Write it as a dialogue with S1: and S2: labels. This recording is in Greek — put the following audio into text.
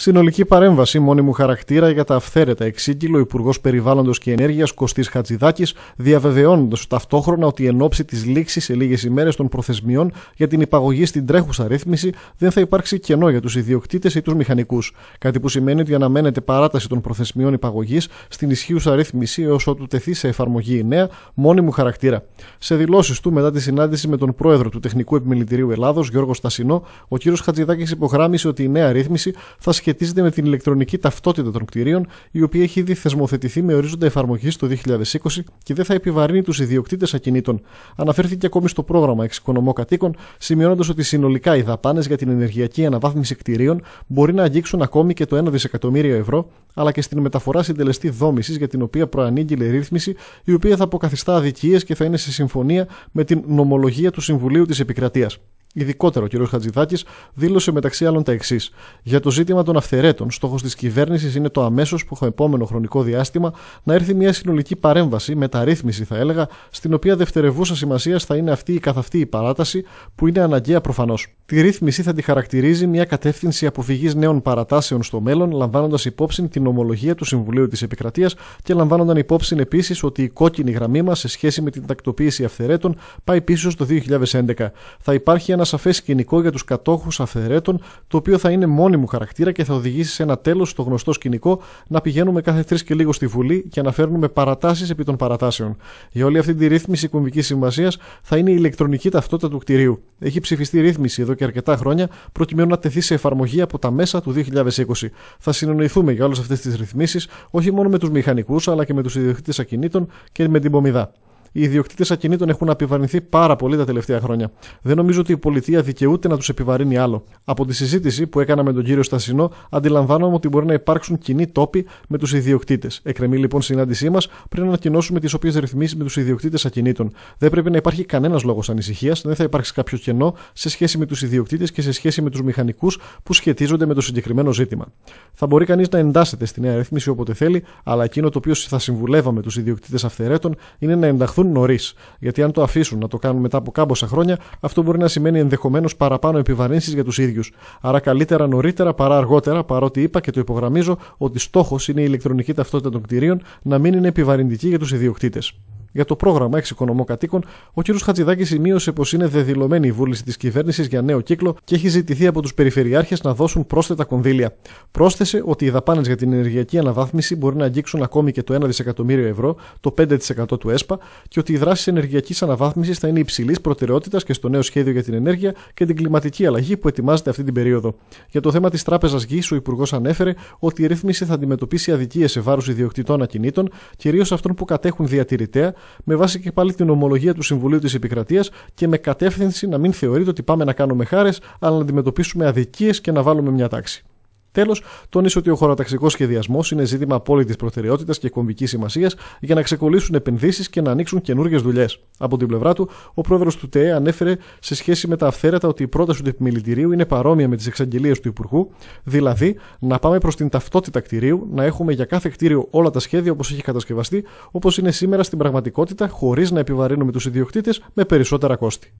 S1: Συνολική παρέμβαση μόνιμου χαρακτήρα για τα αυθαίρετα εξήγηλο Υπουργός Περιβάλλοντος και Ενέργειας Κωστής Χατζηδάκης, διαβεβαιώνοντας ταυτόχρονα ότι εν ώψη της λήξης σε λίγες ημέρες των προθεσμιών για την υπαγωγή στην τρέχουσα ρύθμιση δεν θα υπάρξει κενό για τους ιδιοκτήτες ή τους μηχανικούς. Κάτι που σημαίνει ότι αναμένεται παράταση των προθεσμιών υπαγωγής στην ισχύουσα ρύθμιση έως ότου τεθεί σε εφαρμογή η νέα μόνιμου χαρακτήρα. Σε δηλώσεις του μετά τη συνάντηση με τον πρόεδρο του Τεχνικού Επιμελητηρίου Ελλάδος, Γιώργος Στασινό, ο κ. Χατζηδάκης υπογράμμισε ότι η νέα ρύθμιση θα σχετίζεται με την ηλεκτρονική ταυτότητα των κτηρίων, η οποία έχει ήδη θεσμοθετηθεί με ορίζοντα εφαρμογής το 2020 και δεν θα επιβαρύνει τους ιδιοκτήτες ακινήτων. Αναφέρθηκε ακόμη στο πρόγραμμα Εξοικονομώ Κατοίκων, σημειώνοντας ότι συνολικά οι δαπάνες για την ενεργειακή αναβάθμιση κτηρίων μπορεί να αγγίξουν ακόμη και το 1 δισεκατομμύριο ευρώ, αλλά και στην μεταφορά συντελεστή δόμησης για την οποία προανήγγειλε ρύθμιση, η οποία θα αποκαθιστά αδικίες και θα είναι σε συμφωνία με την νομολογία του Συμβουλίου της Επικρατείας. Ειδικότερα, ο κ. Χατζηδάκης δήλωσε μεταξύ άλλων τα εξής. Για το ζήτημα των αυθαιρέτων, στόχος της κυβέρνησης είναι το αμέσως που έχω επόμενο χρονικό διάστημα να έρθει μια συνολική παρέμβαση, μεταρρύθμιση θα έλεγα, στην οποία δευτερευούσα σημασία θα είναι αυτή η καθ' αυτή η παράταση που είναι αναγκαία προφανώς. Τη ρύθμιση θα τη χαρακτηρίζει μια κατεύθυνση αποφυγής νέων παρατάσεων στο μέλλον, λαμβάνοντας υπόψη την ομολογία του Συμβουλίου της Επικρατείας και λαμβάνονταν υπόψη επίσης ότι η κόκκινη γραμμή μας σε σχέση με την τακτοποίηση αυθαιρέτων πάει πίσω στο 2011. Θα υπάρχει ένα σαφές σκηνικό για τους κατόχους αφαιρέτων, το οποίο θα είναι μόνιμου χαρακτήρα και θα οδηγήσει σε ένα τέλος στο γνωστό σκηνικό να πηγαίνουμε κάθε τρεις και λίγο στη Βουλή και να φέρνουμε παρατάσεις επί των παρατάσεων. Για όλη αυτή τη ρύθμιση κομβικής σημασίας θα είναι η ηλεκτρονική ταυτότητα του κτηρίου. Έχει ψηφιστεί ρύθμιση εδώ και αρκετά χρόνια, προκειμένου να τεθεί σε εφαρμογή από τα μέσα του 2020. Θα συνεννοηθούμε για όλες αυτές τις ρυθμίσεις, όχι μόνο με τους μηχανικούς, αλλά και με τους ιδιοκτήτες ακινήτων και με την πομιδά οι ιδιοκτήτες ακινήτων έχουν επιβαρυνθεί πάρα πολύ τα τελευταία χρόνια. Δεν νομίζω ότι η πολιτεία δικαιούται να τους επιβαρύνει άλλο. Από τη συζήτηση που έκανα με τον κύριο Στασινό, αντιλαμβάνομαι ότι μπορεί να υπάρξουν κοινοί τόποι με τους ιδιοκτήτες. Εκκρεμεί λοιπόν συνάντησή μας πριν ανακοινώσουμε τις οποίες ρυθμίσεις με τους ιδιοκτήτες ακινήτων. Δεν πρέπει να υπάρχει κανένας λόγος ανησυχίας, δεν θα υπάρξει κάποιο κενό σε σχέση με τους ιδιοκτήτες και σε σχέση με τους μηχανικούς που σχετίζονται με το συγκεκριμένο ζήτημα. Θα μπορεί κανείς να εντάσσεται στη νέα ρύθμιση όποτε θέλει, αλλά εκείνο το οποίο θα συμβουλεύαμε τους ιδιοκτήτες αυθερέτων είναι να ενταχθούν νωρίς. Γιατί αν το αφήσουν να το κάνουν μετά από κάμποσα χρόνια, αυτό μπορεί να σημαίνει ενδεχομένως παραπάνω επιβαρύνσεις για τους ίδιους. Άρα καλύτερα νωρίτερα παρά αργότερα, παρότι είπα και το υπογραμμίζω ότι στόχος είναι η ηλεκτρονική ταυτότητα των κτηρίων να μην είναι επιβαρυντική για τους ιδιοκτήτες. Για το πρόγραμμα εξοικονομώ κατοίκων, ο κ. Χατζηδάκης σημείωσε πως είναι δεδηλωμένη η βούληση της κυβέρνησης για νέο κύκλο και έχει ζητηθεί από τους περιφερειάρχες να δώσουν πρόσθετα κονδύλια. Πρόσθεσε ότι οι δαπάνες για την ενεργειακή αναβάθμιση μπορεί να αγγίξουν ακόμη και το 1 δισεκατομμύριο ευρώ, το 5% του ΕΣΠΑ, και ότι οι δράσεις ενεργειακής αναβάθμισης θα είναι υψηλής προτεραιότητας και στο νέο σχέδιο για την ενέργεια και την κλιματική αλλαγή που ετοιμάζεται αυτή την περίοδο. Για το θέμα της Τράπεζας Γης, ο Υπουργός ανέφερε ότι η ρύθμιση θα αντιμετωπίσει αδικίες σε βάρος ιδιοκτητών ακινήτων, κυρίως αυτών που κατέχουν διατηρητέα με βάση και πάλι την ομολογία του Συμβουλίου της Επικρατείας και με κατεύθυνση να μην θεωρείται ότι πάμε να κάνουμε χάρες, αλλά να αντιμετωπίσουμε αδικίες και να βάλουμε μια τάξη. Τέλος, τόνισε ότι ο χωροταξικός σχεδιασμός είναι ζήτημα απόλυτης προτεραιότητας και κομβικής σημασίας για να ξεκολλήσουν επενδύσεις και να ανοίξουν καινούργιες δουλειές. Από την πλευρά του, ο πρόεδρος του ΤΕΕ ανέφερε σε σχέση με τα αυθαίρετα ότι η πρόταση του επιμελητηρίου είναι παρόμοια με τις εξαγγελίες του Υπουργού, δηλαδή να πάμε προς την ταυτότητα κτηρίου, να έχουμε για κάθε κτίριο όλα τα σχέδια όπως έχει κατασκευαστεί, όπως είναι σήμερα στην πραγματικότητα, χωρίς να επιβαρύνουμε τους ιδιοκτήτες με περισσότερα κόστη.